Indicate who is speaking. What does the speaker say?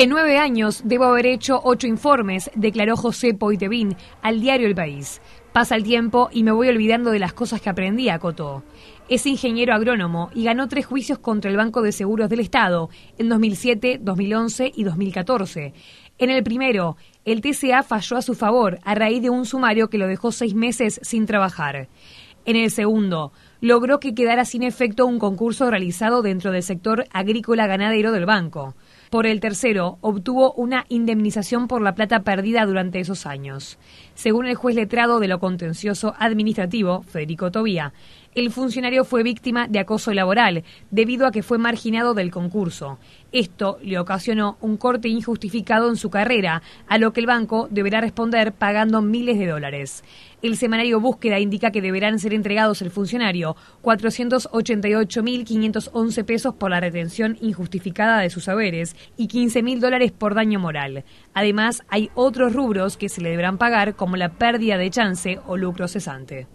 Speaker 1: En nueve años debo haber hecho ocho informes, declaró José Poitevin al diario El País. Pasa el tiempo y me voy olvidando de las cosas que aprendí, acotó. Es ingeniero agrónomo y ganó tres juicios contra el Banco de Seguros del Estado en 2007, 2011 y 2014. En el primero, el TCA falló a su favor a raíz de un sumario que lo dejó seis meses sin trabajar. En el segundo, logró que quedara sin efecto un concurso realizado dentro del sector agrícola ganadero del banco. Por el tercero, obtuvo una indemnización por la plata perdida durante esos años. Según el juez letrado de lo contencioso administrativo, Federico Tobía, el funcionario fue víctima de acoso laboral debido a que fue marginado del concurso. Esto le ocasionó un corte injustificado en su carrera, a lo que el banco deberá responder pagando miles de dólares. El semanario Búsqueda indica que deberán ser entregados el funcionario 488.511 pesos por la retención injustificada de sus saberes y 15.000 dólares por daño moral. Además, hay otros rubros que se le deberán pagar, como la pérdida de chance o lucro cesante.